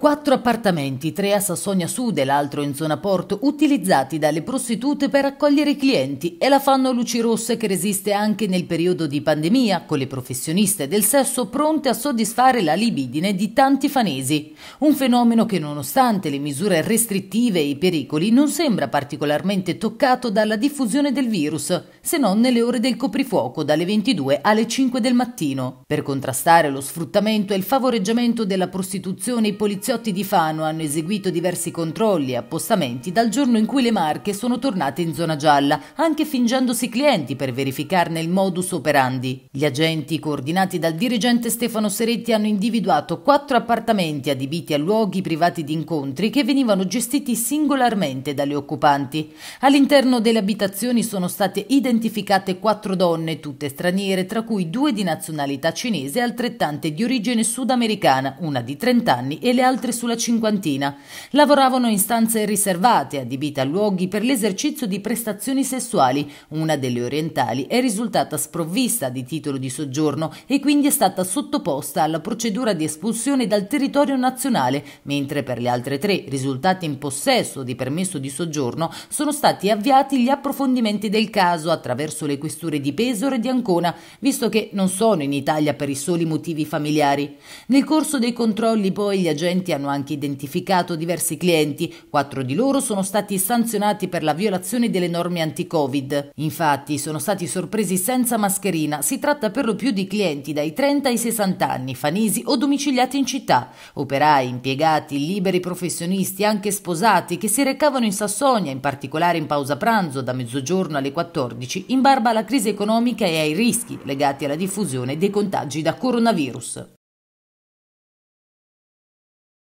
Quattro appartamenti, tre a Sassonia Sud e l'altro in zona Porto, utilizzati dalle prostitute per accogliere i clienti e la fanno luci rosse che resiste anche nel periodo di pandemia, con le professioniste del sesso pronte a soddisfare la libidine di tanti fanesi. Un fenomeno che nonostante le misure restrittive e i pericoli non sembra particolarmente toccato dalla diffusione del virus, se non nelle ore del coprifuoco dalle 22 alle 5 del mattino. Per contrastare lo sfruttamento e il favoreggiamento della prostituzione i polizieschi poliziotti di Fano hanno eseguito diversi controlli e appostamenti dal giorno in cui le marche sono tornate in zona gialla, anche fingendosi clienti per verificarne il modus operandi. Gli agenti, coordinati dal dirigente Stefano Seretti, hanno individuato quattro appartamenti adibiti a luoghi privati di incontri che venivano gestiti singolarmente dalle occupanti. All'interno delle abitazioni sono state identificate quattro donne, tutte straniere, tra cui due di nazionalità cinese e altrettante di origine sudamericana, una di 30 anni e le altre altre sulla cinquantina. Lavoravano in stanze riservate, adibite a luoghi per l'esercizio di prestazioni sessuali. Una delle orientali è risultata sprovvista di titolo di soggiorno e quindi è stata sottoposta alla procedura di espulsione dal territorio nazionale, mentre per le altre tre risultate in possesso di permesso di soggiorno sono stati avviati gli approfondimenti del caso attraverso le questure di Pesaro e di Ancona, visto che non sono in Italia per i soli motivi familiari. Nel corso dei controlli poi gli agenti agenti hanno anche identificato diversi clienti, quattro di loro sono stati sanzionati per la violazione delle norme anti-Covid. Infatti sono stati sorpresi senza mascherina, si tratta per lo più di clienti dai 30 ai 60 anni, fanisi o domiciliati in città, operai, impiegati, liberi professionisti, anche sposati che si recavano in Sassonia, in particolare in pausa pranzo da mezzogiorno alle 14, in barba alla crisi economica e ai rischi legati alla diffusione dei contagi da coronavirus.